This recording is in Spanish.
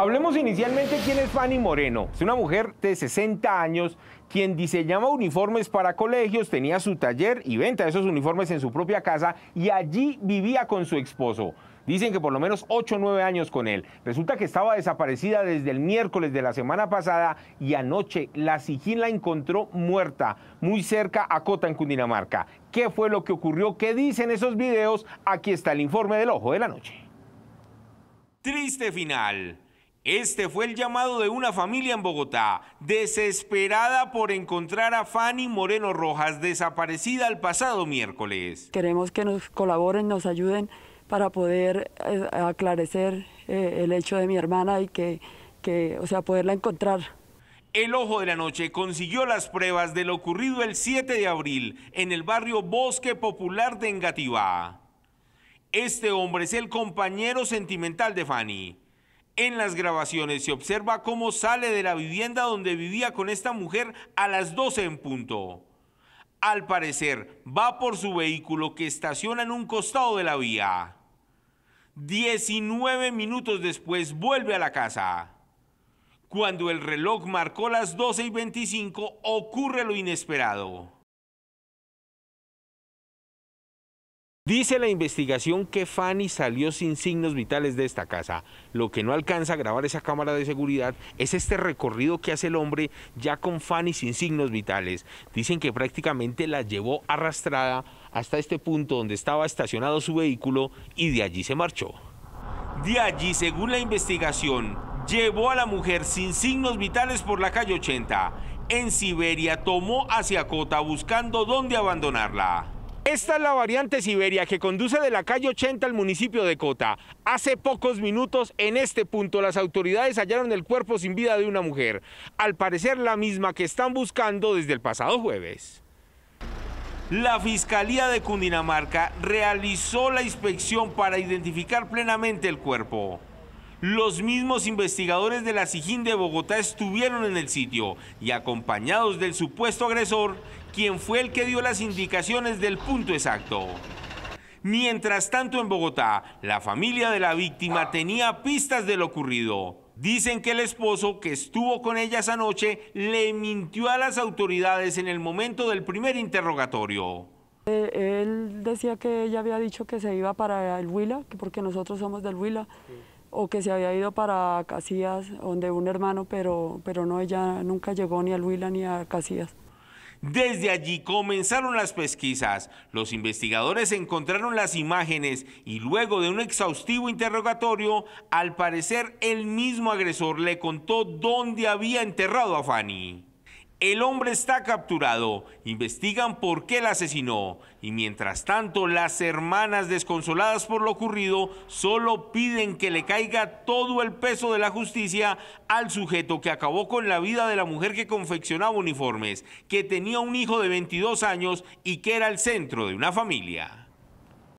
Hablemos inicialmente quién es Fanny Moreno. Es una mujer de 60 años quien diseñaba uniformes para colegios, tenía su taller y venta de esos uniformes en su propia casa y allí vivía con su esposo. Dicen que por lo menos 8 o 9 años con él. Resulta que estaba desaparecida desde el miércoles de la semana pasada y anoche la Sijín la encontró muerta, muy cerca a Cota en Cundinamarca. ¿Qué fue lo que ocurrió? ¿Qué dicen esos videos? Aquí está el informe del ojo de la noche. Triste final. Este fue el llamado de una familia en Bogotá, desesperada por encontrar a Fanny Moreno Rojas, desaparecida el pasado miércoles. Queremos que nos colaboren, nos ayuden para poder aclarar eh, aclarecer eh, el hecho de mi hermana y que, o sea, poderla encontrar. El Ojo de la Noche consiguió las pruebas de lo ocurrido el 7 de abril en el barrio Bosque Popular de Engativá. Este hombre es el compañero sentimental de Fanny. En las grabaciones se observa cómo sale de la vivienda donde vivía con esta mujer a las 12 en punto. Al parecer, va por su vehículo que estaciona en un costado de la vía. 19 minutos después vuelve a la casa. Cuando el reloj marcó las 12 y 25, ocurre lo inesperado. Dice la investigación que Fanny salió sin signos vitales de esta casa. Lo que no alcanza a grabar esa cámara de seguridad es este recorrido que hace el hombre ya con Fanny sin signos vitales. Dicen que prácticamente la llevó arrastrada hasta este punto donde estaba estacionado su vehículo y de allí se marchó. De allí, según la investigación, llevó a la mujer sin signos vitales por la calle 80. En Siberia tomó hacia Cota buscando dónde abandonarla. Esta es la variante Siberia que conduce de la calle 80 al municipio de Cota. Hace pocos minutos, en este punto, las autoridades hallaron el cuerpo sin vida de una mujer, al parecer la misma que están buscando desde el pasado jueves. La Fiscalía de Cundinamarca realizó la inspección para identificar plenamente el cuerpo. Los mismos investigadores de la Sijín de Bogotá estuvieron en el sitio y acompañados del supuesto agresor quien fue el que dio las indicaciones del punto exacto. Mientras tanto en Bogotá, la familia de la víctima tenía pistas de lo ocurrido. Dicen que el esposo que estuvo con ella esa noche le mintió a las autoridades en el momento del primer interrogatorio. Eh, él decía que ella había dicho que se iba para el Huila, porque nosotros somos del Huila, o que se había ido para Casillas, donde un hermano, pero, pero no, ella nunca llegó ni al Huila ni a Casillas. Desde allí comenzaron las pesquisas. Los investigadores encontraron las imágenes y luego de un exhaustivo interrogatorio, al parecer el mismo agresor le contó dónde había enterrado a Fanny. El hombre está capturado, investigan por qué la asesinó y mientras tanto las hermanas desconsoladas por lo ocurrido solo piden que le caiga todo el peso de la justicia al sujeto que acabó con la vida de la mujer que confeccionaba uniformes, que tenía un hijo de 22 años y que era el centro de una familia.